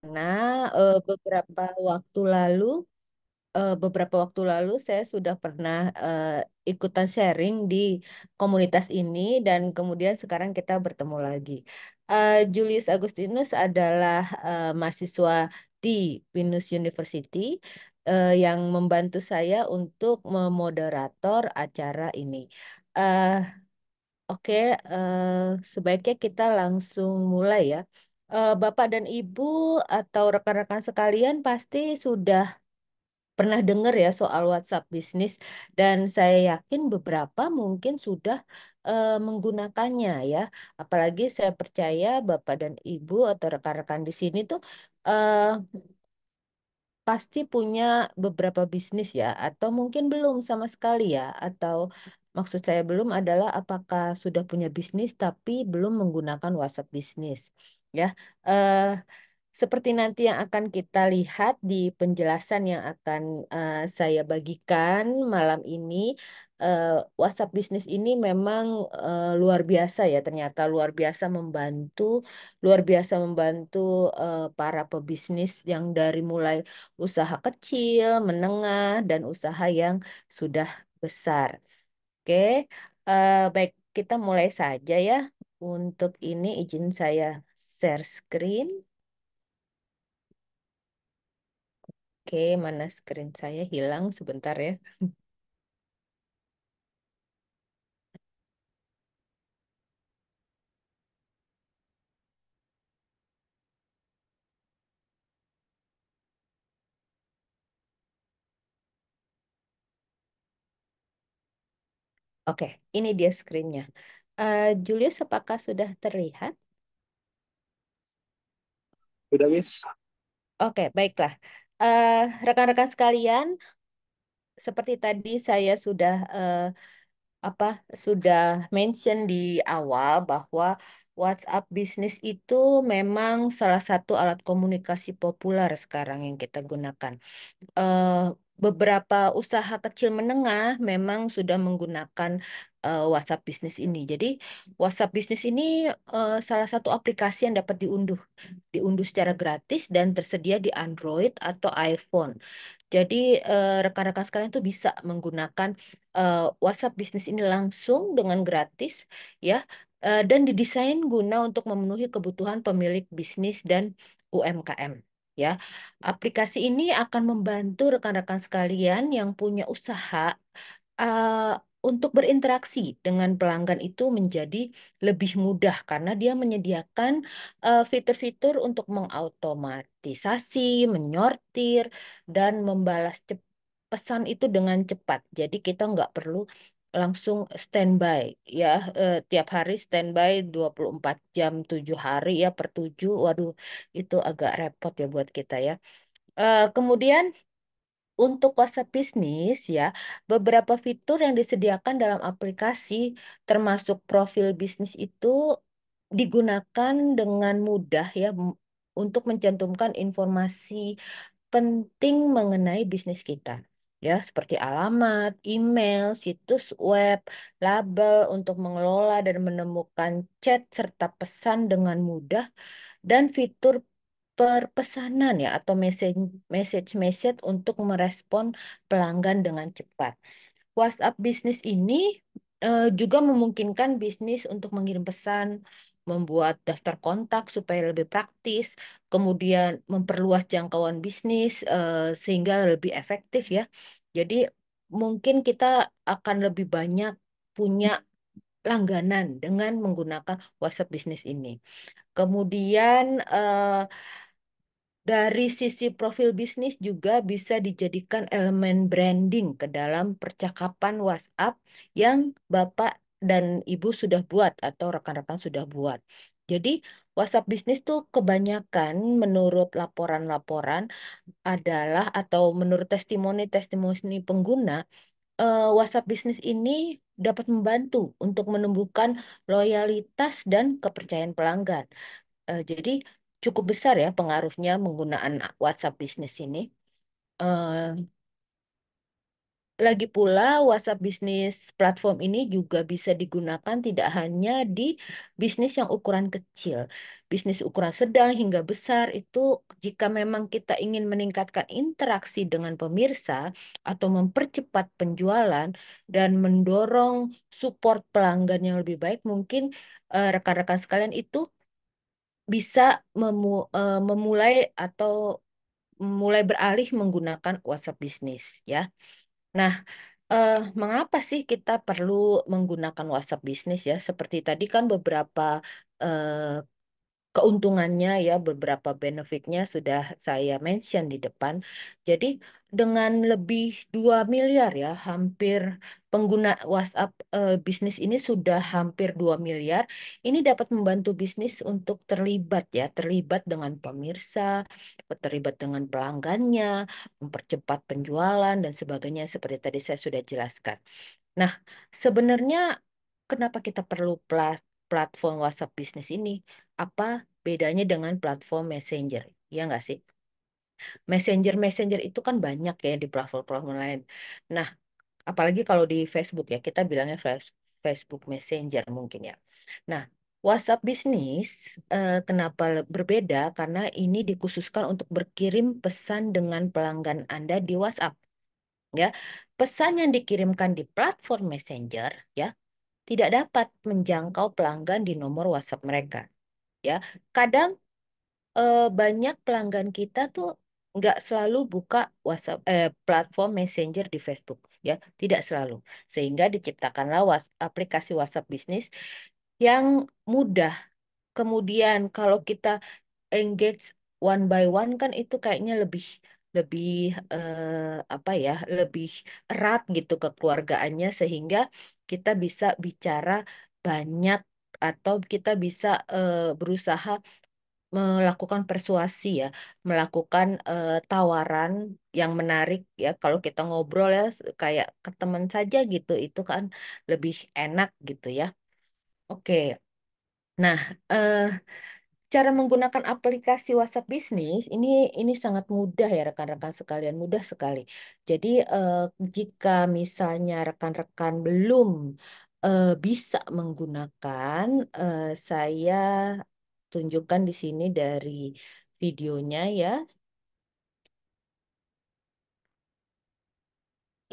Nah, beberapa waktu lalu eh, beberapa waktu lalu saya sudah pernah, eh, ikutan sharing di komunitas ini dan kemudian sekarang kita bertemu lagi. Julius Agustinus adalah, mahasiswa di Binus University, yang membantu saya untuk memoderator acara ini. oke, sebaiknya kita langsung mulai ya. Uh, Bapak dan Ibu atau rekan-rekan sekalian pasti sudah pernah dengar ya soal WhatsApp bisnis dan saya yakin beberapa mungkin sudah eh, menggunakannya ya. Apalagi saya percaya Bapak dan Ibu atau rekan-rekan di sini tuh eh, pasti punya beberapa bisnis ya atau mungkin belum sama sekali ya atau maksud saya belum adalah apakah sudah punya bisnis tapi belum menggunakan WhatsApp bisnis ya uh, seperti nanti yang akan kita lihat di penjelasan yang akan uh, saya bagikan malam ini uh, WhatsApp bisnis ini memang uh, luar biasa ya ternyata luar biasa membantu luar biasa membantu uh, para pebisnis yang dari mulai usaha kecil, menengah dan usaha yang sudah besar. Oke, uh, baik kita mulai saja ya. Untuk ini izin saya share screen. Oke, mana screen saya hilang sebentar ya. Oke, ini dia screennya. Uh, Julius, apakah sudah terlihat? Sudah, Miss. Oke, baiklah. rekan eh, Rekan-rekan sekalian, seperti tadi saya sudah uh, apa sudah mention di awal bahwa WhatsApp bisnis itu memang salah satu alat komunikasi populer sekarang yang kita gunakan. Uh, beberapa usaha kecil menengah memang sudah menggunakan uh, WhatsApp bisnis ini. Jadi WhatsApp bisnis ini uh, salah satu aplikasi yang dapat diunduh, diunduh secara gratis dan tersedia di Android atau iPhone. Jadi rekan eh, rekan-rekan sekalian itu bisa menggunakan uh, WhatsApp bisnis ini langsung dengan gratis, ya. Uh, dan didesain guna untuk memenuhi kebutuhan pemilik bisnis dan UMKM ya. Aplikasi ini akan membantu rekan-rekan sekalian yang punya usaha uh, untuk berinteraksi dengan pelanggan itu menjadi lebih mudah karena dia menyediakan fitur eh, fitur-fitur untuk mengautomatisasi, menyortir, dan membalas cepat pesan itu dengan cepat. Jadi kita nggak perlu langsung standby ya uh, tiap hari standby 24 jam 7 hari ya per 7 waduh itu agak repot ya buat kita ya uh, kemudian untuk kuasa bisnis ya, beberapa fitur yang disediakan dalam aplikasi termasuk profil bisnis itu digunakan dengan mudah ya untuk mencantumkan informasi penting mengenai bisnis kita ya seperti alamat, email, situs web, label untuk mengelola dan menemukan chat serta pesan dengan mudah dan fitur perpesanan ya atau message-message message untuk merespon pelanggan dengan cepat. WhatsApp bisnis ini uh, juga memungkinkan bisnis untuk mengirim pesan, membuat daftar kontak supaya lebih praktis, kemudian memperluas jangkauan bisnis uh, sehingga lebih efektif ya. Jadi mungkin kita akan lebih banyak punya langganan dengan menggunakan WhatsApp bisnis ini. Kemudian uh, dari sisi profil bisnis juga bisa dijadikan elemen branding ke dalam percakapan WhatsApp yang Bapak dan ibu sudah buat atau rekan-rekan sudah buat. Jadi WhatsApp bisnis tuh kebanyakan menurut laporan-laporan adalah atau menurut testimoni-testimoni pengguna uh, WhatsApp bisnis ini dapat membantu untuk menumbuhkan loyalitas dan kepercayaan pelanggan. Uh, jadi cukup besar ya pengaruhnya penggunaan WhatsApp bisnis ini. Uh, lagi pula WhatsApp bisnis platform ini juga bisa digunakan tidak hanya di bisnis yang ukuran kecil. Bisnis ukuran sedang hingga besar itu jika memang kita ingin meningkatkan interaksi dengan pemirsa atau mempercepat penjualan dan mendorong support pelanggan yang lebih baik, mungkin eh, rekan-rekan uh, sekalian itu bisa memu uh, memulai atau mulai beralih menggunakan WhatsApp bisnis ya. Nah, eh, mengapa sih kita perlu menggunakan WhatsApp bisnis ya? Seperti tadi kan beberapa eh, keuntungannya ya beberapa benefitnya sudah saya mention di depan. Jadi dengan lebih 2 miliar ya hampir pengguna WhatsApp e, bisnis ini sudah hampir 2 miliar. Ini dapat membantu bisnis untuk terlibat ya, terlibat dengan pemirsa, terlibat dengan pelanggannya, mempercepat penjualan dan sebagainya seperti tadi saya sudah jelaskan. Nah, sebenarnya kenapa kita perlu platform WhatsApp bisnis ini apa bedanya dengan platform Messenger ya nggak sih Messenger Messenger itu kan banyak ya di platform-platform lain nah apalagi kalau di Facebook ya kita bilangnya Facebook Messenger mungkin ya nah WhatsApp bisnis eh, kenapa berbeda karena ini dikhususkan untuk berkirim pesan dengan pelanggan Anda di WhatsApp ya pesan yang dikirimkan di platform Messenger ya tidak dapat menjangkau pelanggan di nomor WhatsApp mereka. Ya, kadang eh, banyak pelanggan kita tuh nggak selalu buka WhatsApp eh, platform Messenger di Facebook, ya, tidak selalu. Sehingga diciptakanlah was, aplikasi WhatsApp bisnis yang mudah. Kemudian kalau kita engage one by one kan itu kayaknya lebih lebih uh, apa ya lebih erat gitu kekeluargaannya sehingga kita bisa bicara banyak atau kita bisa uh, berusaha melakukan persuasi ya, melakukan uh, tawaran yang menarik ya. Kalau kita ngobrol ya kayak ke teman saja gitu, itu kan lebih enak gitu ya. Oke. Nah, eh Cara menggunakan aplikasi WhatsApp bisnis ini ini sangat mudah ya rekan-rekan sekalian, mudah sekali. Jadi eh, jika misalnya rekan-rekan belum eh, bisa menggunakan, eh, saya tunjukkan di sini dari videonya ya.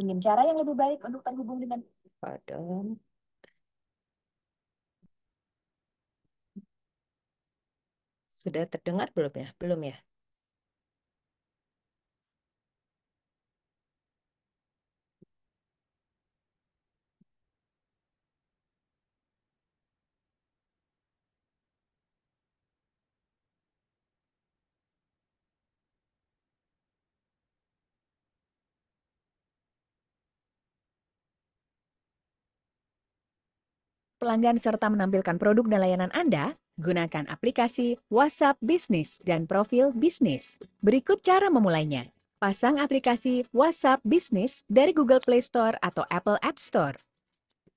Ingin cara yang lebih baik untuk terhubung dengan Padam. Sudah terdengar belum ya? Belum ya? pelanggan serta menampilkan produk dan layanan Anda, Gunakan aplikasi WhatsApp Business dan profil bisnis. Berikut cara memulainya. Pasang aplikasi WhatsApp Business dari Google Play Store atau Apple App Store.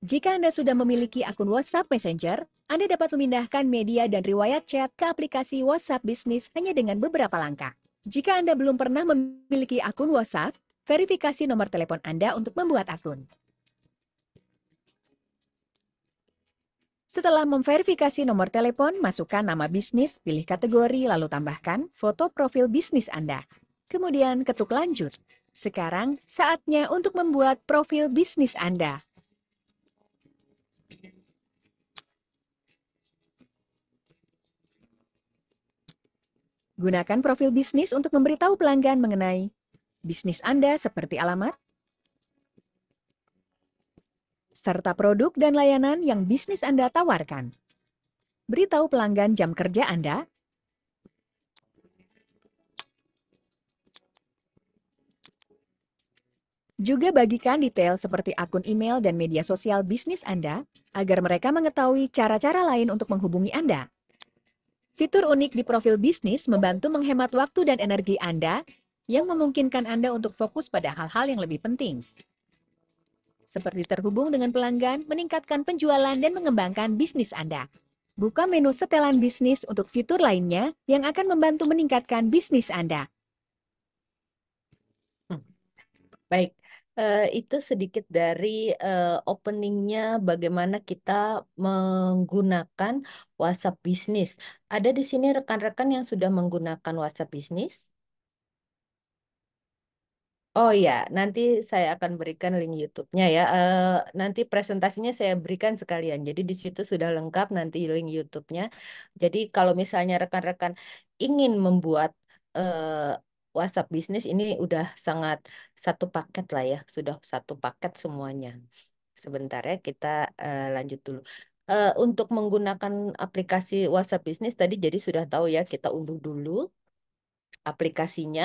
Jika Anda sudah memiliki akun WhatsApp Messenger, Anda dapat memindahkan media dan riwayat chat ke aplikasi WhatsApp Business hanya dengan beberapa langkah. Jika Anda belum pernah memiliki akun WhatsApp, verifikasi nomor telepon Anda untuk membuat akun. Setelah memverifikasi nomor telepon, masukkan nama bisnis, pilih kategori, lalu tambahkan foto profil bisnis Anda. Kemudian ketuk lanjut. Sekarang saatnya untuk membuat profil bisnis Anda. Gunakan profil bisnis untuk memberitahu pelanggan mengenai bisnis Anda seperti alamat, serta produk dan layanan yang bisnis Anda tawarkan. Beritahu pelanggan jam kerja Anda Juga bagikan detail seperti akun email dan media sosial bisnis Anda agar mereka mengetahui cara-cara lain untuk menghubungi Anda. Fitur unik di profil bisnis membantu menghemat waktu dan energi Anda yang memungkinkan Anda untuk fokus pada hal-hal yang lebih penting seperti terhubung dengan pelanggan, meningkatkan penjualan, dan mengembangkan bisnis Anda. Buka menu setelan bisnis untuk fitur lainnya yang akan membantu meningkatkan bisnis Anda. Hmm. Baik, eh, itu sedikit dari uh, openingnya bagaimana kita menggunakan WhatsApp bisnis. Ada di sini rekan-rekan yang sudah menggunakan WhatsApp bisnis? Oh ya, nanti saya akan berikan link YouTube-nya ya. E, nanti presentasinya saya berikan sekalian. Jadi di situ sudah lengkap nanti link YouTube-nya. Jadi kalau misalnya rekan-rekan ingin membuat e, WhatsApp bisnis ini udah sangat satu paket lah ya, sudah satu paket semuanya. Sebentar ya kita e, lanjut dulu uh, untuk menggunakan aplikasi WhatsApp Business tadi jadi sudah tahu ya kita unduh dulu aplikasinya.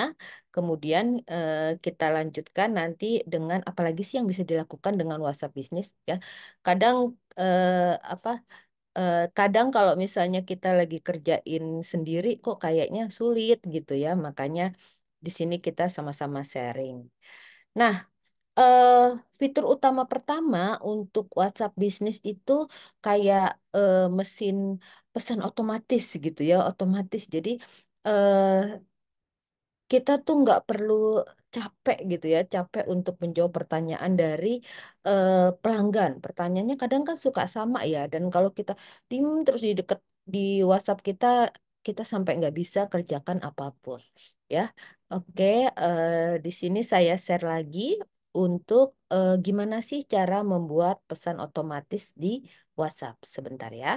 Kemudian eh, kita lanjutkan nanti dengan apalagi sih yang bisa dilakukan dengan WhatsApp bisnis ya. Kadang eh, apa eh, kadang kalau misalnya kita lagi kerjain sendiri kok kayaknya sulit gitu ya. Makanya di sini kita sama-sama sharing. Nah, eh, fitur utama pertama untuk WhatsApp bisnis itu kayak eh, mesin pesan otomatis gitu ya, otomatis. Jadi eh, kita tuh nggak perlu capek gitu ya, capek untuk menjawab pertanyaan dari uh, pelanggan. Pertanyaannya kadang kan suka sama ya, dan kalau kita diem terus di deket di WhatsApp kita, kita sampai nggak bisa kerjakan apapun. Ya, oke. uh, di sini saya share lagi untuk uh, gimana sih cara membuat pesan otomatis di WhatsApp. Sebentar ya.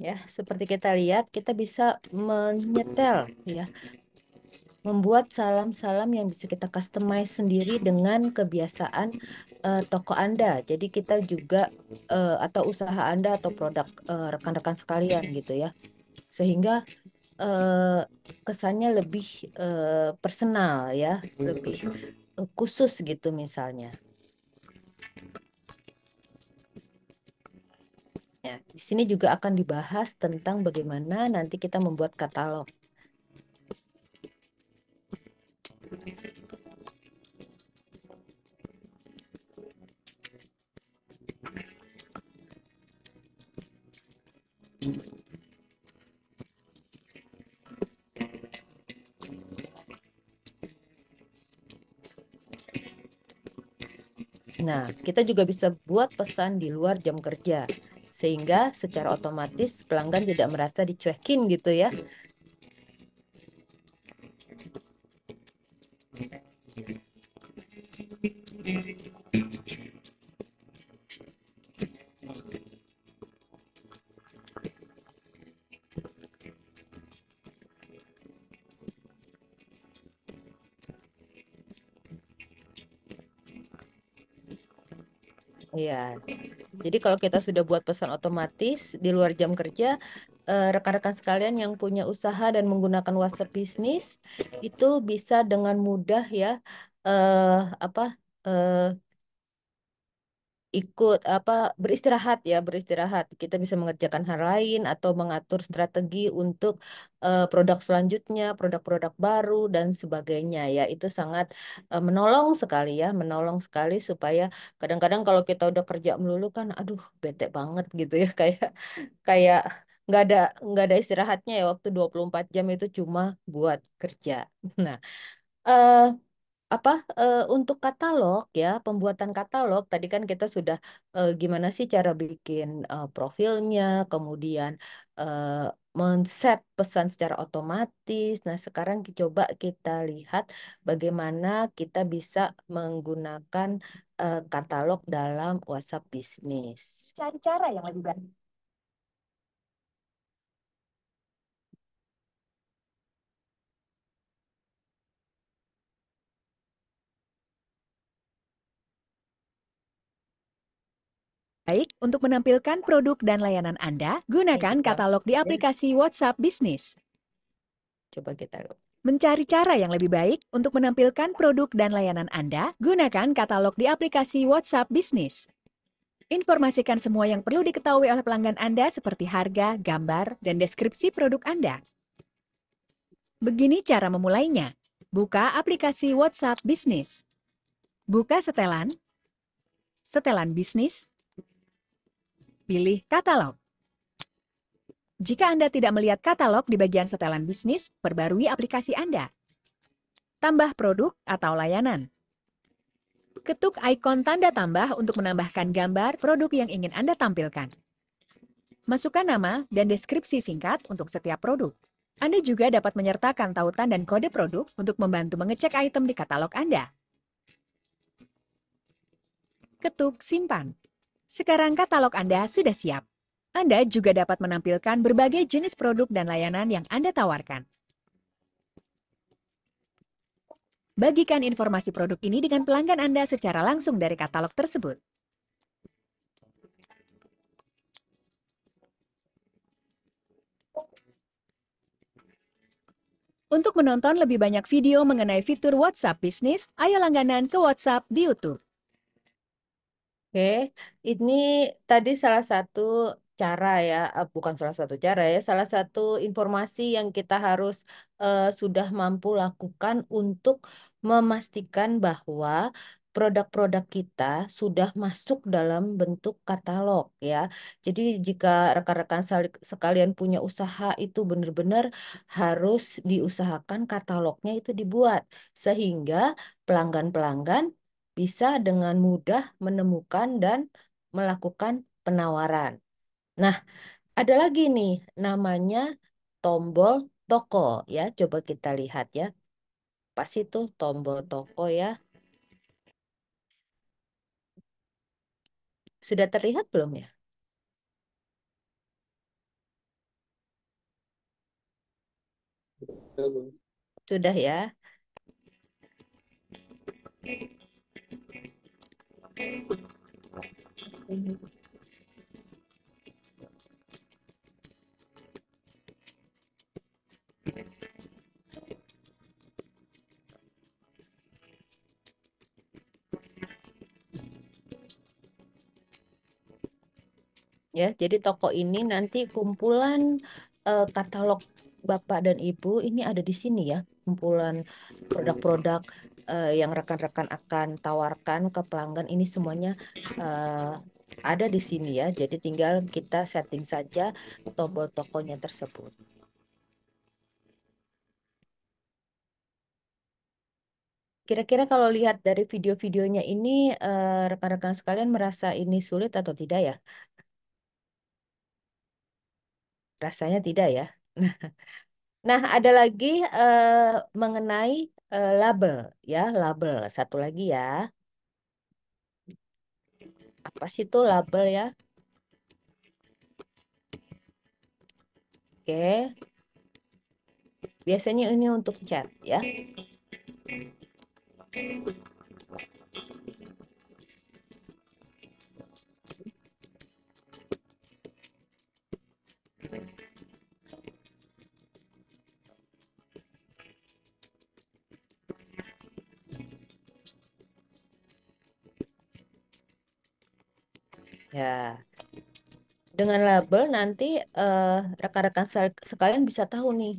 ya seperti kita lihat kita bisa menyetel ya membuat salam-salam yang bisa kita customize sendiri dengan kebiasaan uh, toko Anda. Jadi kita juga uh, atau usaha Anda atau produk rekan eh, rekan-rekan sekalian gitu ya. Sehingga uh, kesannya lebih uh, personal ya, lebih uh, khusus gitu misalnya. sini juga akan dibahas tentang bagaimana nanti kita membuat katalog. Nah, kita juga bisa buat pesan di luar jam kerja sehingga secara otomatis pelanggan tidak merasa dicuekin gitu ya. ya jadi kalau kita sudah buat pesan otomatis di luar jam kerja, eh, rekan-rekan sekalian yang punya usaha dan menggunakan WhatsApp bisnis itu bisa dengan mudah ya eh, apa eh, ikut apa beristirahat ya beristirahat kita bisa mengerjakan hal lain atau mengatur strategi untuk uh, produk selanjutnya produk-produk baru dan sebagainya ya itu sangat uh, menolong sekali ya menolong sekali supaya kadang-kadang kalau kita udah kerja melulu kan aduh bete banget gitu ya kayak kayak nggak ada nggak ada istirahatnya ya waktu 24 jam itu cuma buat kerja nah uh, apa uh, untuk katalog ya pembuatan katalog tadi kan kita sudah uh, gimana sih cara bikin uh, profilnya kemudian uh, men-set pesan secara otomatis. Nah, sekarang coba kita lihat bagaimana kita bisa menggunakan uh, katalog dalam WhatsApp bisnis. Cari cara yang lebih baik. baik untuk menampilkan produk dan layanan Anda, gunakan katalog di aplikasi WhatsApp Business. Coba kita Mencari cara yang lebih baik untuk menampilkan produk dan layanan Anda, gunakan katalog di aplikasi WhatsApp Business. Informasikan semua yang perlu diketahui oleh pelanggan Anda seperti harga, gambar, dan deskripsi produk Anda. Begini cara memulainya. Buka aplikasi WhatsApp Business. Buka setelan, setelan bisnis, Pilih katalog. Jika Anda tidak melihat katalog di bagian setelan bisnis, perbarui aplikasi Anda. Tambah produk atau layanan. Ketuk ikon tanda tambah untuk menambahkan gambar produk yang ingin Anda tampilkan. Masukkan nama dan deskripsi singkat untuk setiap produk. Anda juga dapat menyertakan tautan dan kode produk untuk membantu mengecek item di katalog Anda. Ketuk simpan. Sekarang katalog Anda sudah siap. Anda juga dapat menampilkan berbagai jenis produk dan layanan yang Anda tawarkan. Bagikan informasi produk ini dengan pelanggan Anda secara langsung dari katalog tersebut. Untuk menonton lebih banyak video mengenai fitur WhatsApp bisnis, ayo langganan ke WhatsApp di YouTube. Oke, ini tadi salah satu cara ya, eh, bukan salah satu cara ya, salah satu informasi yang kita harus eh, sudah mampu lakukan untuk memastikan bahwa produk-produk kita sudah masuk dalam bentuk katalog ya. Jadi jika rekan-rekan sekalian punya usaha itu benar-benar harus diusahakan katalognya itu dibuat sehingga pelanggan-pelanggan bisa dengan mudah menemukan dan melakukan penawaran. Nah, ada lagi nih namanya tombol toko ya. Coba kita lihat ya. Pas itu tombol toko ya. Sudah terlihat belum ya? Sudah ya ya. Jadi toko ini nanti kumpulan uh, katalog Bapak dan Ibu ini ada di sini ya, kumpulan produk-produk uh, yang rekan-rekan akan tawarkan ke pelanggan ini semuanya uh, ada di sini ya. Jadi tinggal kita setting saja tombol tokonya tersebut. Kira-kira kalau lihat dari video-videonya ini, eh, rekan-rekan uh, sekalian merasa ini sulit atau tidak ya? Rasanya tidak ya. Nah, ada lagi uh, mengenai uh, label ya, label. Satu lagi ya. Apa sih itu label ya? Oke. Biasanya ini untuk chat ya. Ya. Dengan label nanti rekan eh, rekan-rekan sekalian bisa tahu nih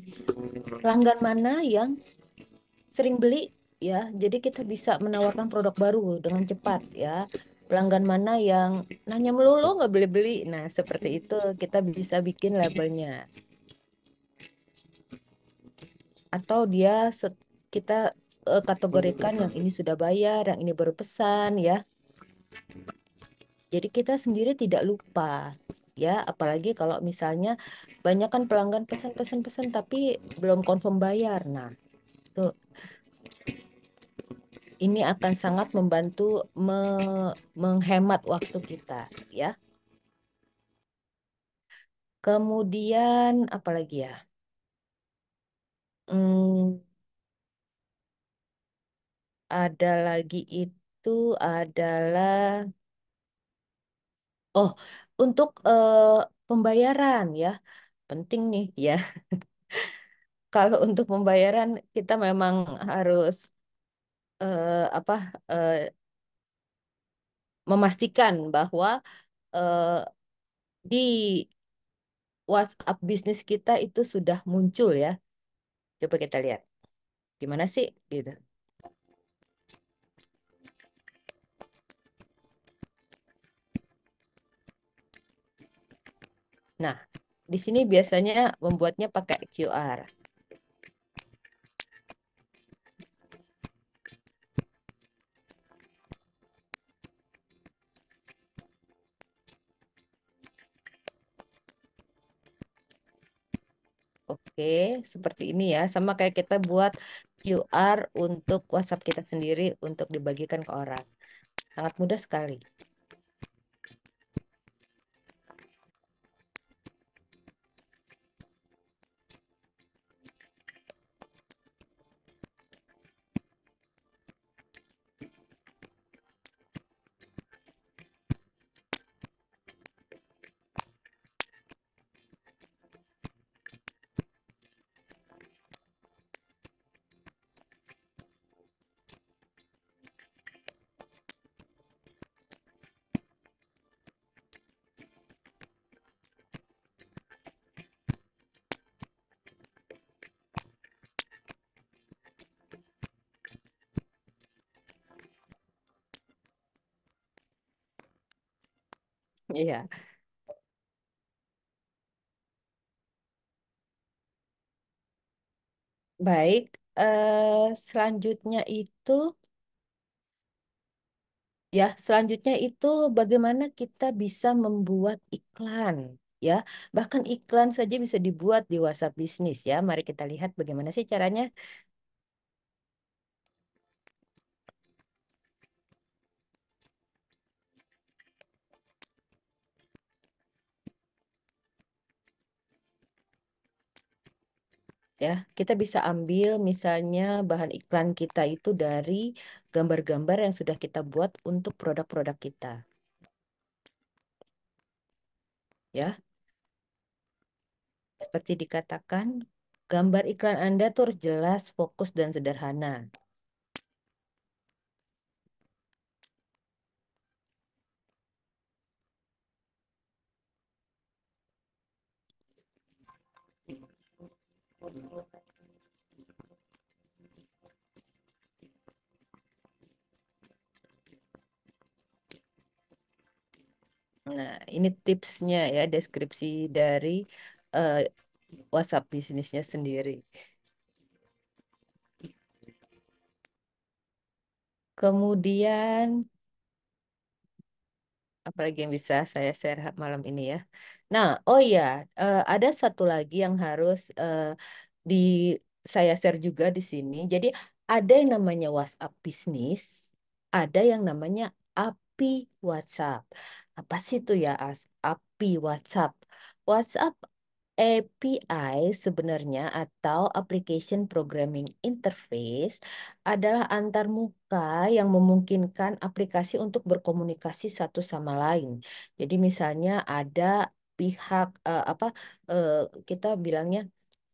pelanggan mana yang sering beli ya. Jadi kita bisa menawarkan produk baru dengan cepat ya. Pelanggan mana yang nanya melulu nggak beli-beli. Nah, seperti itu kita bisa bikin labelnya. Atau dia kita uh, kategorikan yang ini sudah bayar, yang ini baru pesan ya. Jadi kita sendiri tidak lupa ya apalagi kalau misalnya banyak kan pelanggan pesan-pesan-pesan tapi belum confirm bayar. Nah, tuh ini akan sangat membantu me menghemat waktu kita ya. Kemudian apalagi ya? Hmm, ada lagi itu adalah Oh, untuk uh, pembayaran ya, penting nih ya. Kalau untuk pembayaran kita memang harus uh, apa uh, memastikan bahwa uh, di WhatsApp bisnis kita itu sudah muncul ya. Coba kita lihat gimana sih gitu. Nah, di sini biasanya membuatnya pakai QR. Oke, seperti ini ya. Sama kayak kita buat QR untuk WhatsApp kita sendiri untuk dibagikan ke orang. Sangat mudah sekali. Iya. Baik, eh, selanjutnya itu ya, selanjutnya itu bagaimana kita bisa membuat iklan ya. Bahkan iklan saja bisa dibuat di WhatsApp bisnis ya. Mari kita lihat bagaimana sih caranya. ya. Kita bisa ambil misalnya bahan iklan kita itu dari gambar-gambar yang sudah kita buat untuk produk-produk kita. Ya. Seperti dikatakan, gambar iklan Anda tuh harus jelas, fokus, dan sederhana. Nah, ini tipsnya ya, deskripsi dari uh, WhatsApp bisnisnya sendiri. Kemudian, apalagi yang bisa saya share malam ini ya. Nah, oh iya, uh, ada satu lagi yang harus uh, di saya share juga di sini. Jadi ada yang namanya WhatsApp bisnis, ada yang namanya API WhatsApp. Apa sih itu ya API WhatsApp? WhatsApp API sebenarnya atau Application Programming Interface adalah antarmuka yang memungkinkan aplikasi untuk berkomunikasi satu sama lain. Jadi misalnya ada pihak uh, apa uh, kita bilangnya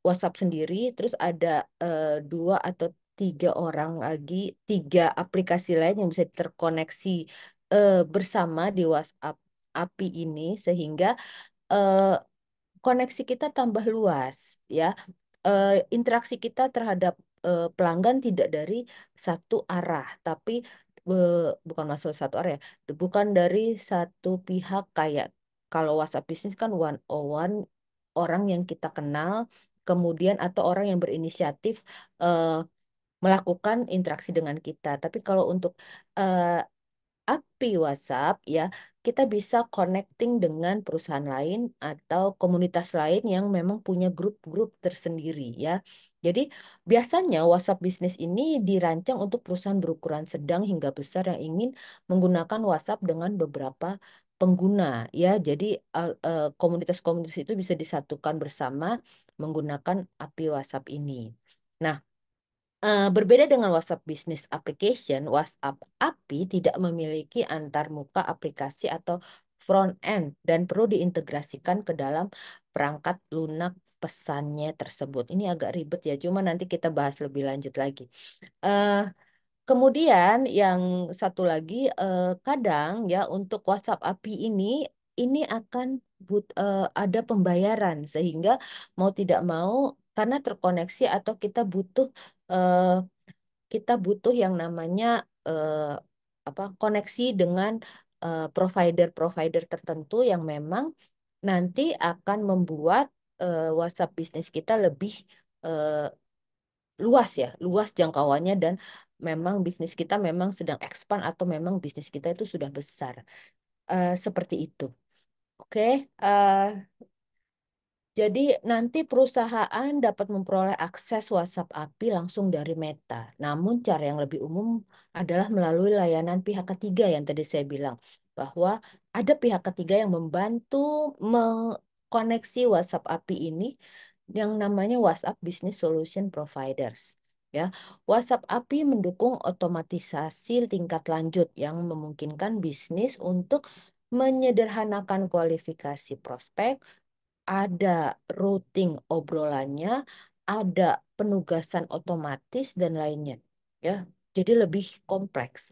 WhatsApp sendiri, terus ada uh, dua atau tiga orang lagi, tiga aplikasi lain yang bisa terkoneksi uh, bersama di WhatsApp API ini sehingga uh, koneksi kita tambah luas ya. Uh, interaksi kita terhadap uh, pelanggan tidak dari satu arah tapi uh, bukan masuk satu arah ya. Bukan dari satu pihak kayak kalau WhatsApp bisnis kan one on one orang yang kita kenal kemudian atau orang yang berinisiatif uh, melakukan interaksi dengan kita. Tapi kalau untuk uh, API WhatsApp ya kita bisa connecting dengan perusahaan lain atau komunitas lain yang memang punya grup-grup tersendiri ya. Jadi biasanya WhatsApp bisnis ini dirancang untuk perusahaan berukuran sedang hingga besar yang ingin menggunakan WhatsApp dengan beberapa pengguna ya. Jadi eh, eh, komunitas-komunitas uh, uh, itu bisa disatukan bersama menggunakan API WhatsApp ini. Nah, Eh, berbeda dengan WhatsApp Business Application, WhatsApp API tidak memiliki antarmuka aplikasi atau front end dan perlu diintegrasikan ke dalam perangkat lunak pesannya tersebut. Ini agak ribet ya, cuma nanti kita bahas lebih lanjut lagi. Uh, kemudian yang satu lagi, uh, kadang ya untuk WhatsApp API ini ini akan but, uh, ada pembayaran sehingga mau tidak mau karena terkoneksi atau kita butuh uh, kita butuh yang namanya uh, apa koneksi dengan eh, provider-provider uh, tertentu yang memang nanti akan membuat uh, WhatsApp bisnis kita lebih uh, luas ya, luas jangkauannya dan memang bisnis kita memang sedang expand atau memang bisnis kita itu sudah besar. Uh, seperti itu. Oke, okay. uh, jadi nanti perusahaan dapat memperoleh akses WhatsApp API langsung dari Meta. Namun cara yang lebih umum adalah melalui layanan pihak ketiga yang tadi saya bilang bahwa ada pihak ketiga yang membantu mengkoneksi WhatsApp API ini yang namanya WhatsApp Business Solution Providers. Ya, WhatsApp API mendukung otomatisasi tingkat lanjut yang memungkinkan bisnis untuk menyederhanakan kualifikasi prospek, ada routing obrolannya, ada penugasan otomatis dan lainnya. Ya, jadi lebih kompleks.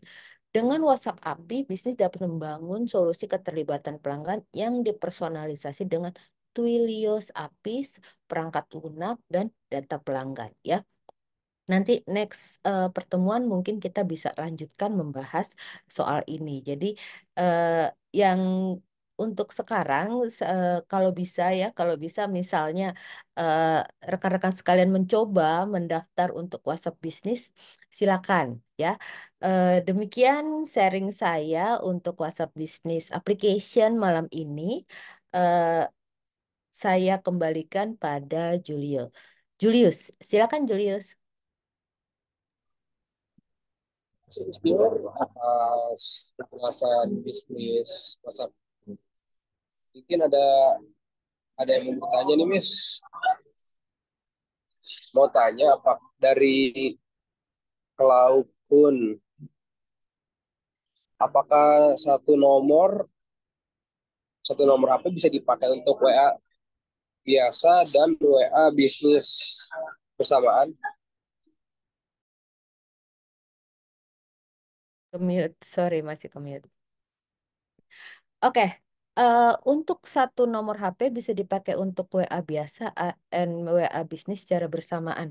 Dengan WhatsApp API, bisnis dapat membangun solusi keterlibatan pelanggan yang dipersonalisasi dengan Twilio API, perangkat lunak, dan data pelanggan. Ya, Nanti next uh, pertemuan mungkin kita bisa lanjutkan membahas soal ini. Jadi uh, yang untuk sekarang uh, kalau bisa ya kalau bisa misalnya eh, rekan-rekan uh, sekalian mencoba mendaftar untuk WhatsApp bisnis silakan ya uh, demikian sharing saya untuk WhatsApp bisnis application malam ini uh, saya kembalikan pada Julio Julius silakan Julius Terima atas penjelasan bisnis WhatsApp Mungkin ada ada yang mau bertanya nih, Miss. Mau tanya apa dari kelaupun Apakah satu nomor satu nomor apa bisa dipakai untuk WA biasa dan WA bisnis bersamaan? Kemute, sorry masih kemute. Oke, okay. Uh, untuk satu nomor HP bisa dipakai untuk WA biasa dan WA bisnis secara bersamaan.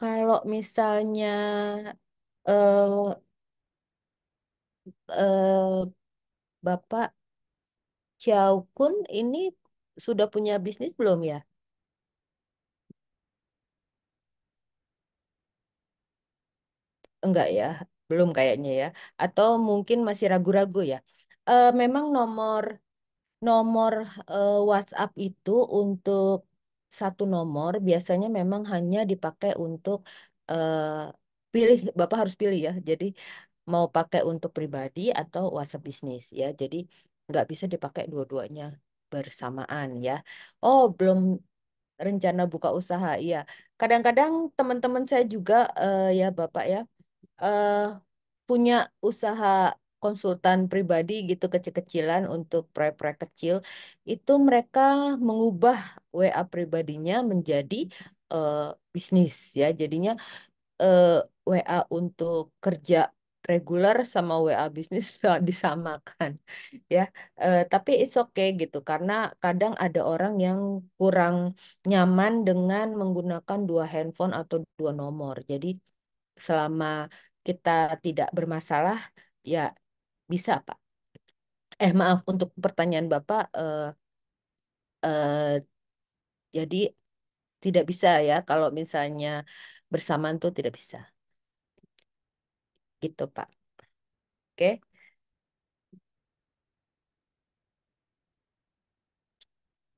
Kalau misalnya, uh, uh, Bapak Kun ini sudah punya bisnis belum ya? Enggak ya? Belum kayaknya ya? Atau mungkin masih ragu-ragu ya? Uh, memang nomor nomor uh, WhatsApp itu untuk satu nomor biasanya memang hanya dipakai untuk uh, pilih Bapak harus pilih ya. Jadi mau pakai untuk pribadi atau WhatsApp bisnis ya. Jadi nggak bisa dipakai dua-duanya bersamaan ya. Oh, belum rencana buka usaha. Iya. Kadang-kadang teman-teman saya juga uh, ya Bapak ya uh, punya usaha konsultan pribadi gitu kecil-kecilan untuk proyek-proyek kecil itu mereka mengubah WA pribadinya menjadi uh, bisnis ya jadinya uh, eh, WA untuk kerja reguler sama WA bisnis disamakan ya uh, tapi it's okay gitu karena kadang ada orang yang kurang nyaman dengan menggunakan dua handphone atau dua nomor jadi selama kita tidak bermasalah ya bisa, Pak. Eh, maaf, untuk pertanyaan Bapak, eh, eh, jadi tidak bisa ya kalau misalnya bersamaan tuh tidak bisa. Gitu, Pak. Oke.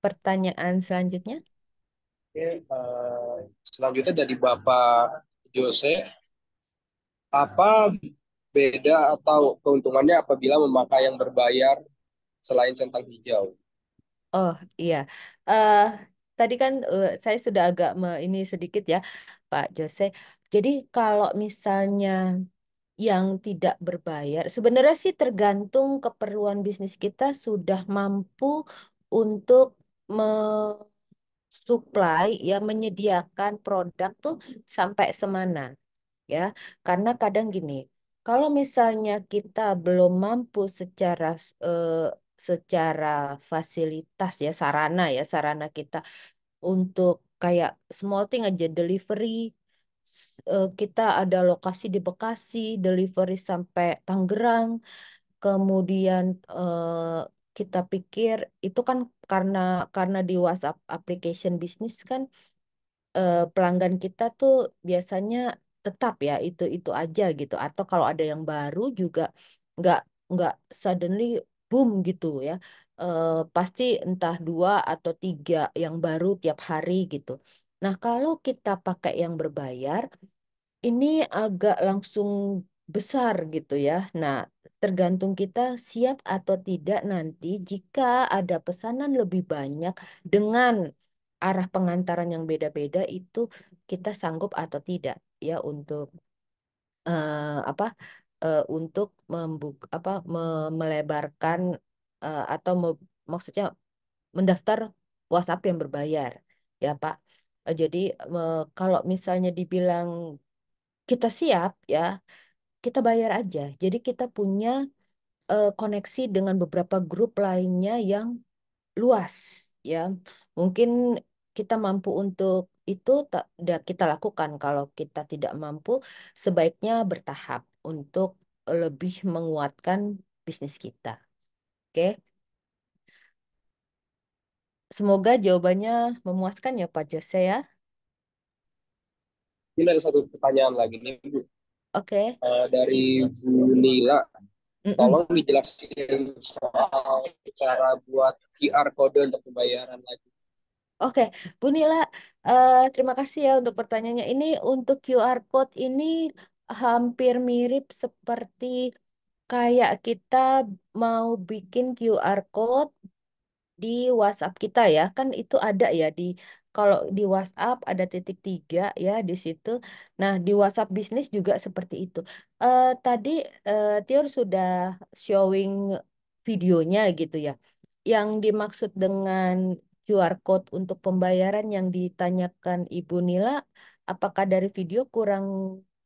Pertanyaan selanjutnya? Eh, selanjutnya dari Bapak Jose. Apa beda atau keuntungannya apabila memakai yang berbayar selain centang hijau? Oh iya, uh, tadi kan uh, saya sudah agak me- ini sedikit ya, Pak Jose. Jadi kalau misalnya yang tidak berbayar, sebenarnya sih tergantung keperluan bisnis kita sudah mampu untuk mensuplai, ya menyediakan produk tuh sampai semana. Ya, karena kadang gini, kalau misalnya kita belum mampu secara eh, secara fasilitas ya sarana ya sarana kita untuk kayak small thing aja delivery uh, kita ada lokasi di Bekasi delivery sampai Tangerang kemudian uh, kita pikir itu kan karena karena di WhatsApp application bisnis kan eh, pelanggan kita tuh biasanya tetap ya itu itu aja gitu atau kalau ada yang baru juga nggak nggak suddenly boom gitu ya eh, pasti entah dua atau tiga yang baru tiap hari gitu nah kalau kita pakai yang berbayar ini agak langsung besar gitu ya nah tergantung kita siap atau tidak nanti jika ada pesanan lebih banyak dengan arah pengantaran yang beda-beda itu kita sanggup atau tidak ya untuk uh, apa uh, untuk membuk apa me melebarkan uh, atau me maksudnya mendaftar WhatsApp yang berbayar ya Pak. Uh, jadi uh, kalau misalnya dibilang kita siap ya kita bayar aja. Jadi kita punya uh, koneksi dengan beberapa grup lainnya yang luas ya. Mungkin kita mampu untuk itu tak kita lakukan. Kalau kita tidak mampu, sebaiknya bertahap untuk lebih menguatkan bisnis kita. Oke. Okay? Semoga jawabannya memuaskan ya Pak Jose ya. Ini ada satu pertanyaan lagi nih Bu. Oke. Okay. Uh, eh, dari Bu Nila. Tolong dijelaskan soal cara buat QR code untuk pembayaran lagi. Oke, Bu Nila, eh, terima kasih ya untuk pertanyaannya. Ini untuk QR code ini hampir mirip seperti kayak kita mau bikin QR code di WhatsApp kita ya. Kan itu ada ya di kalau di WhatsApp ada titik tiga ya di situ. Nah, di WhatsApp bisnis juga seperti itu. Eh, tadi eh, Tior sudah showing videonya gitu ya. Yang dimaksud dengan QR code untuk pembayaran yang ditanyakan Ibu Nila, apakah dari video kurang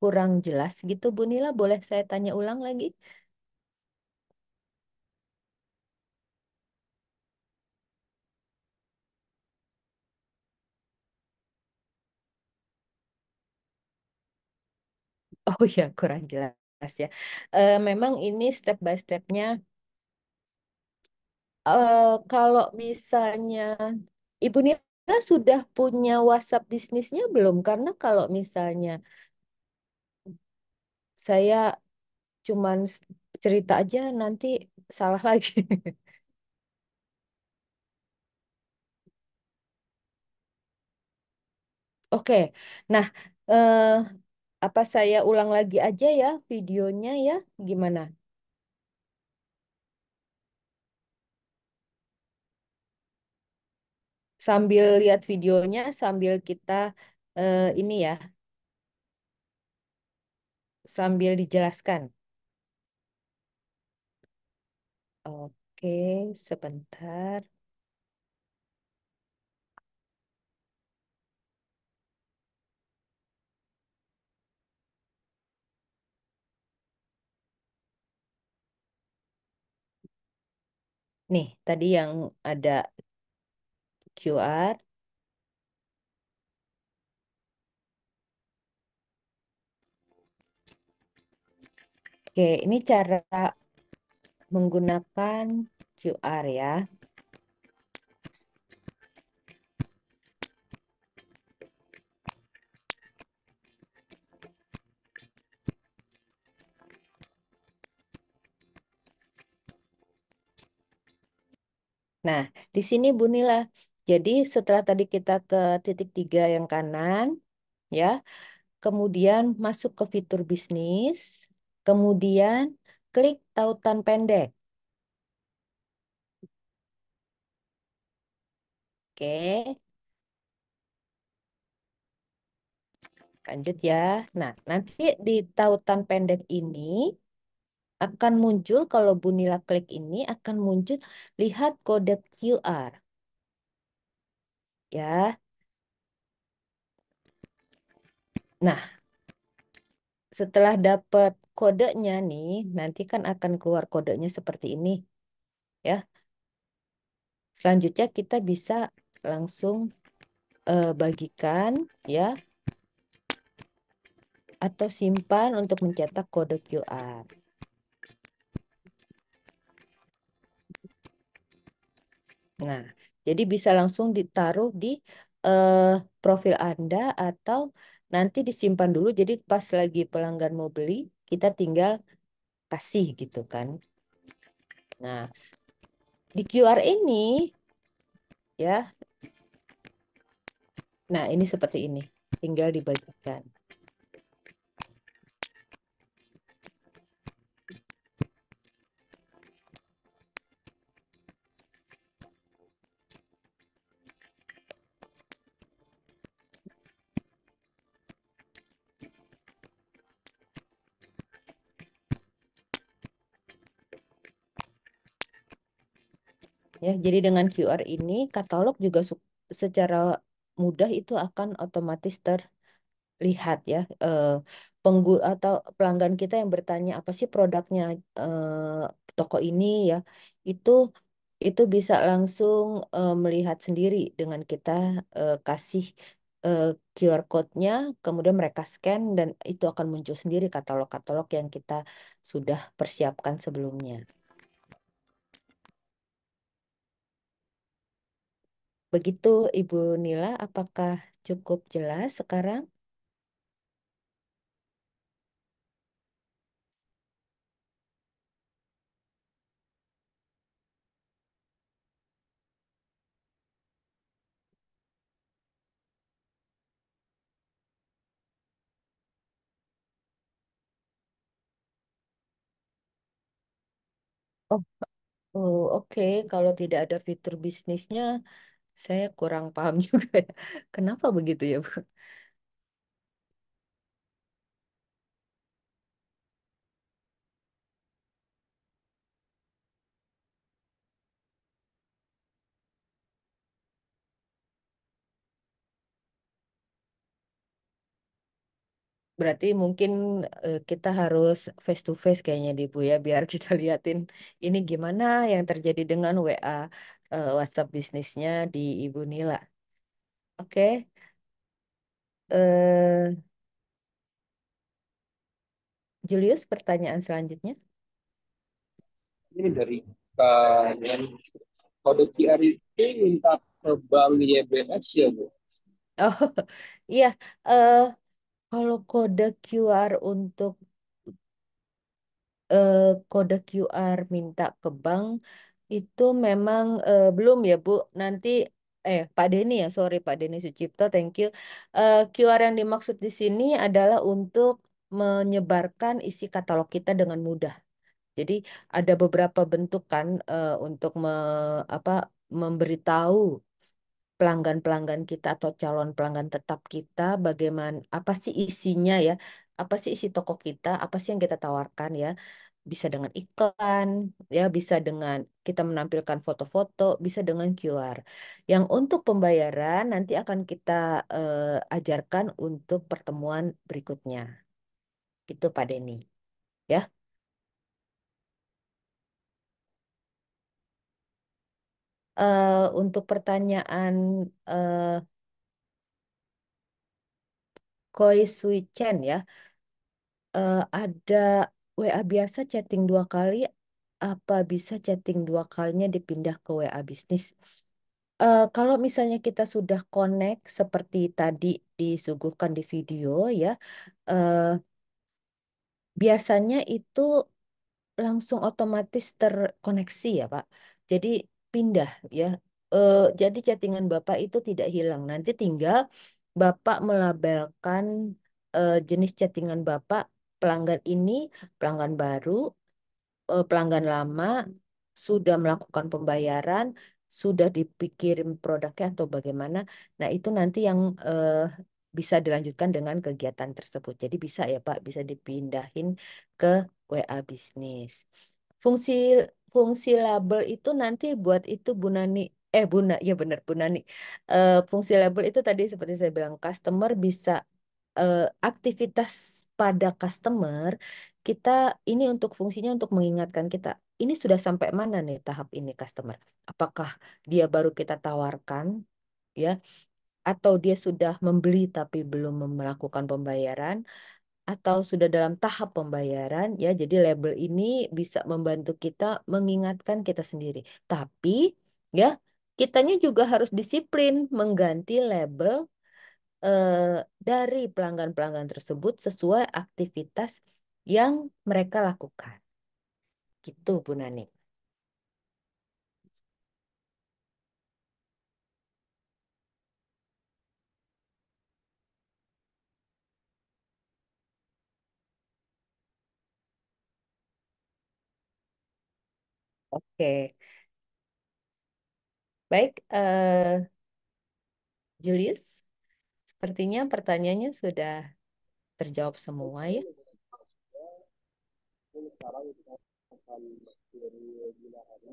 kurang jelas gitu Bu Nila? Boleh saya tanya ulang lagi? Oh ya, kurang jelas ya. Uh, memang ini step by stepnya uh, kalau misalnya Ibu Nila sudah punya WhatsApp bisnisnya belum? Karena kalau misalnya saya cuman cerita aja nanti salah lagi. Oke, nah eh, apa saya ulang lagi aja ya videonya ya? Gimana? sambil lihat videonya sambil kita uh, ini ya sambil dijelaskan. Oke, sebentar. Nih, tadi yang ada QR. Oke, ini cara menggunakan QR ya. Nah, di sini Bunila jadi setelah tadi kita ke titik tiga yang kanan, ya, kemudian masuk ke fitur bisnis, kemudian klik tautan pendek. Oke. Lanjut ya. Nah, nanti di tautan pendek ini akan muncul kalau Bunila klik ini akan muncul lihat kode QR ya. Nah, setelah dapat kodenya nih, nanti kan akan keluar kodenya seperti ini. Ya. Selanjutnya kita bisa langsung uh, bagikan ya atau simpan untuk mencetak kode QR. Nah, jadi bisa langsung ditaruh di uh, profil Anda atau nanti disimpan dulu. Jadi pas lagi pelanggan mau beli, kita tinggal kasih gitu kan. Nah, di QR ini ya. Nah, ini seperti ini. Tinggal dibagikan. Ya, jadi dengan QR ini katalog juga secara mudah itu akan otomatis terlihat ya. e, penggu atau pelanggan kita yang bertanya apa sih produknya e, toko ini ya, itu itu bisa langsung e, melihat sendiri dengan kita e, kasih e, QR code-nya, kemudian mereka scan dan itu akan muncul sendiri katalog-katalog yang kita sudah persiapkan sebelumnya. Begitu Ibu Nila, apakah cukup jelas sekarang? Oh, oh, oke. Kalau tidak ada fitur bisnisnya, saya kurang paham juga ya. Kenapa begitu ya, Bu? Berarti mungkin eh, kita harus face to face kayaknya, di Bu ya, biar kita liatin ini gimana yang terjadi dengan WA uh, WhatsApp bisnisnya di Ibu Nila. Oke. Okay. Uh, eh, Julius, pertanyaan selanjutnya. Ini dari kalian kode QR itu e ya, oh, iya. eh, minta ke bank YBS ya, Bu? Oh, iya. Uh, kalau kode QR untuk uh, kode QR minta ke bank itu memang uh, belum ya Bu. Nanti eh Pak Denny ya, sorry Pak Denny Sucipto, thank you. Eh, QR yang dimaksud di sini adalah untuk menyebarkan isi katalog kita dengan mudah. Jadi ada beberapa bentuk kan uh, untuk me, apa memberitahu pelanggan-pelanggan kita atau calon pelanggan tetap kita bagaimana apa sih isinya ya apa sih isi toko kita apa sih yang kita tawarkan ya bisa dengan iklan, ya bisa dengan kita menampilkan foto-foto, bisa dengan QR. Yang untuk pembayaran nanti akan kita uh, ajarkan untuk pertemuan berikutnya. Itu Pak Denny. Ya. Uh, untuk pertanyaan uh, eh, Koi Sui Chen ya, uh, ada WA biasa chatting dua kali, apa bisa chatting dua kalinya dipindah ke WA bisnis? Uh, kalau misalnya kita sudah connect seperti tadi disuguhkan di video ya, uh, biasanya itu langsung otomatis terkoneksi ya Pak. Jadi pindah ya. Uh, jadi chattingan Bapak itu tidak hilang. Nanti tinggal Bapak melabelkan uh, jenis chattingan Bapak pelanggan ini, pelanggan baru, eh, pelanggan lama sudah melakukan pembayaran, sudah dipikirin produknya atau bagaimana. Nah, itu nanti yang eh, bisa dilanjutkan dengan kegiatan tersebut. Jadi bisa ya Pak, bisa dipindahin ke WA bisnis. Fungsi fungsi label itu nanti buat itu Bu Nani eh bu Nani ya benar Bu Nani. Uh, fungsi label itu tadi seperti saya bilang customer bisa uh, aktivitas pada customer kita ini untuk fungsinya untuk mengingatkan kita ini sudah sampai mana nih tahap ini customer apakah dia baru kita tawarkan ya atau dia sudah membeli tapi belum melakukan pembayaran atau sudah dalam tahap pembayaran ya jadi label ini bisa membantu kita mengingatkan kita sendiri tapi ya kitanya juga harus disiplin mengganti label eh, dari pelanggan-pelanggan tersebut sesuai aktivitas yang mereka lakukan. Gitu, Bu Nani. Oke, baik. uh, Julius? Sepertinya pertanyaannya sudah terjawab semua ya.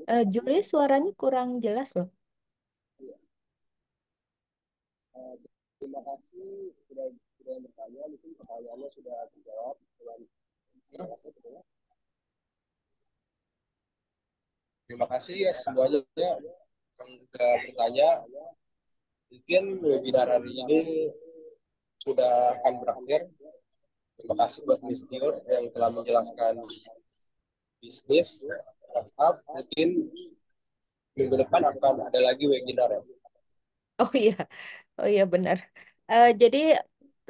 Uh, eh, Julie suaranya kurang jelas loh. Terima kasih sudah sudah bertanya, mungkin pertanyaannya sudah terjawab. Terima kasih. Terima kasih ya semuanya yang sudah bertanya. Mungkin webinar hari ini sudah akan berakhir. Terima kasih buat Miss Tiur yang telah menjelaskan bisnis startup. Mungkin minggu depan akan ada lagi webinar ya. Oh iya, oh iya benar. Uh, jadi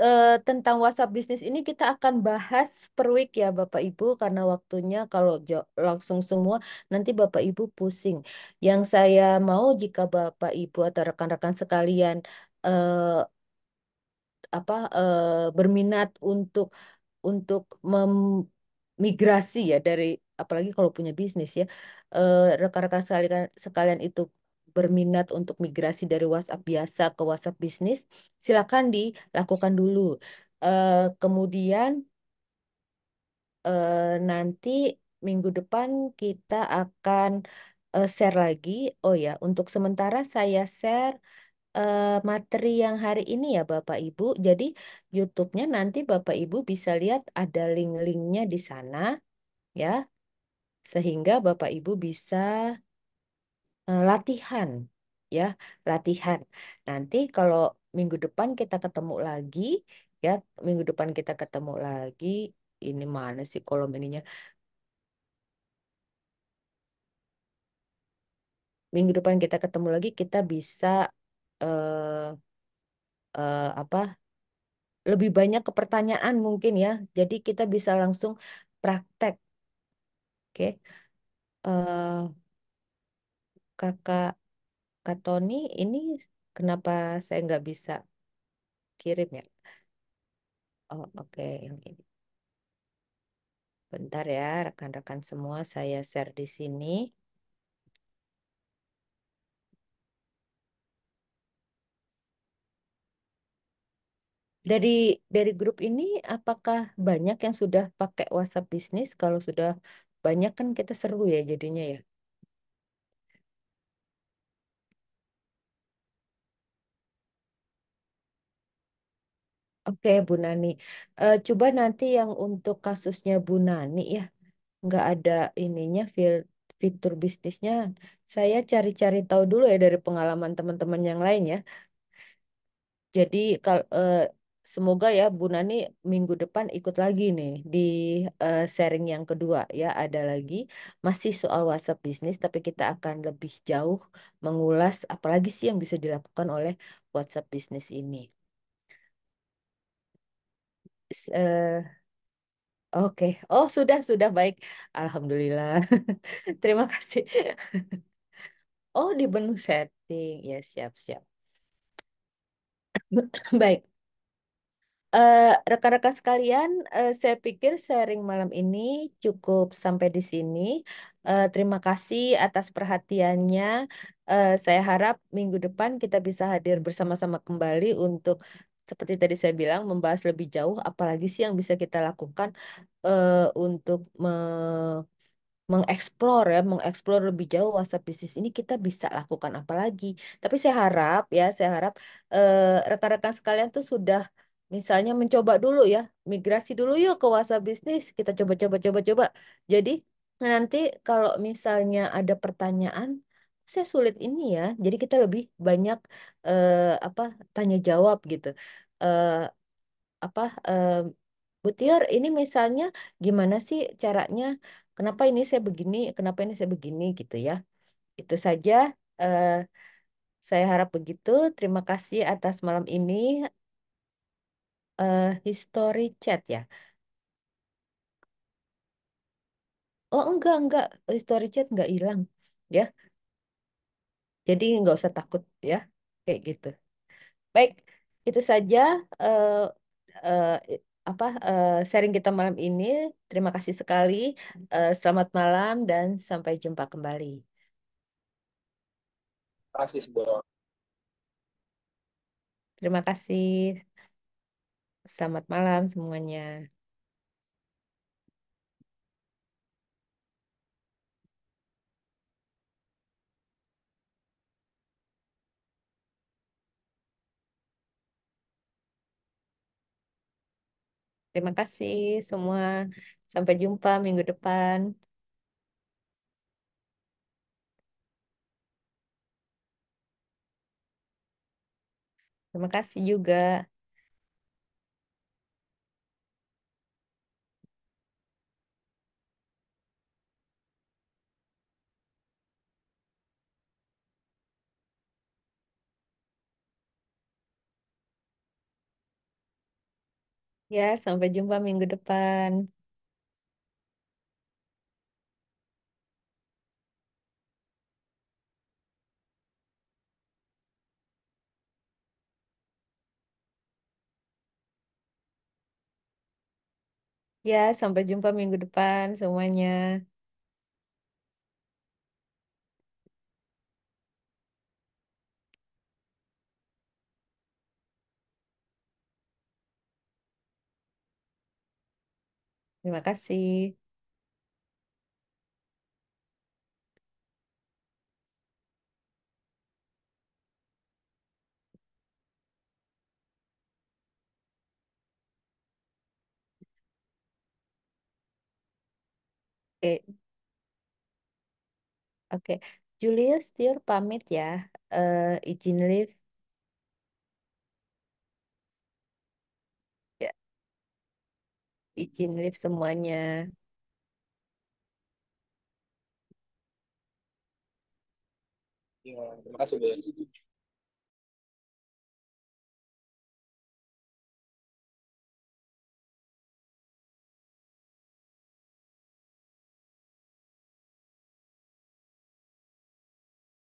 uh, tentang WhatsApp bisnis ini kita akan bahas per week ya Bapak Ibu karena waktunya kalau langsung semua nanti Bapak Ibu pusing. Yang saya mau jika Bapak Ibu atau rekan-rekan sekalian uh, apa uh, berminat untuk untuk memigrasi ya dari apalagi kalau punya bisnis ya rekan-rekan sekalian, sekalian itu berminat untuk migrasi dari WhatsApp biasa ke WhatsApp bisnis, silakan dilakukan dulu. Uh, kemudian uh, nanti minggu depan kita akan uh, share lagi. Oh ya, untuk sementara saya share materi yang hari ini ya Bapak Ibu. Jadi YouTube-nya nanti Bapak Ibu bisa lihat ada link-linknya di sana ya. Sehingga Bapak Ibu bisa Eh, latihan ya, latihan. Nanti kalau minggu depan kita ketemu lagi ya, minggu depan kita ketemu lagi. Ini mana sih kolom ininya? Minggu depan kita ketemu lagi kita bisa uh, uh, apa? Lebih banyak ke pertanyaan mungkin ya. Jadi kita bisa langsung praktek. Oke. Okay? uh, kakak Kak Tony ini kenapa saya nggak bisa kirim ya? Oh oke, ini bentar ya rekan-rekan semua saya share di sini. Dari dari grup ini apakah banyak yang sudah pakai WhatsApp bisnis? Kalau sudah banyak kan kita seru ya jadinya ya. Oke, Bu Nani. Eh, coba nanti yang untuk kasusnya Bu Nani ya, nggak ada ininya fitur bisnisnya. Saya cari-cari tahu dulu ya dari pengalaman teman-teman yang lain ya. Jadi kalau eh, semoga ya Bu Nani minggu depan ikut lagi nih di eh, sharing yang kedua ya. Ada lagi masih soal WhatsApp bisnis, tapi kita akan lebih jauh mengulas apalagi sih yang bisa dilakukan oleh WhatsApp bisnis ini eh, Oke, oh sudah sudah baik, alhamdulillah. Terima kasih. Oh di menu setting, ya siap siap. Baik, rekan eh, rekan-rekan sekalian, uh, saya pikir sharing malam ini cukup sampai di sini. Uh, terima kasih atas perhatiannya. Uh, saya harap minggu depan kita bisa hadir bersama-sama kembali untuk seperti tadi saya bilang membahas lebih jauh apalagi sih yang bisa kita lakukan uh, untuk me mengeksplor ya, mengeksplor lebih jauh WhatsApp bisnis ini kita bisa lakukan apalagi. Tapi saya harap ya, saya harap eh, rekan-rekan uh, sekalian tuh sudah misalnya mencoba dulu ya, migrasi dulu yuk ke WhatsApp bisnis, kita coba-coba coba-coba. Jadi nanti kalau misalnya ada pertanyaan saya sulit ini ya. Jadi kita lebih banyak eh, apa tanya jawab gitu. Eh, apa eh, butir ini misalnya gimana sih caranya? Kenapa ini saya begini? Kenapa ini saya begini gitu ya? Itu saja. Eh, saya harap begitu. Terima kasih atas malam ini. eh history chat ya. Oh enggak enggak, history chat enggak hilang ya. Jadi nggak usah takut ya, kayak gitu. Baik, itu saja uh, uh, apa uh, sharing kita malam ini. Terima kasih sekali. Uh, selamat malam dan sampai jumpa kembali. Terima kasih, Sebelum. Terima kasih. Selamat malam semuanya. Terima kasih semua. Sampai jumpa minggu depan. Terima kasih juga. Ya, sampai jumpa minggu depan. Ya, sampai jumpa minggu depan semuanya. Terima kasih. Oke, oke. Julius, dear, pamit ya. Eh, izin live. izin lift semuanya. Ya, terima kasih Bu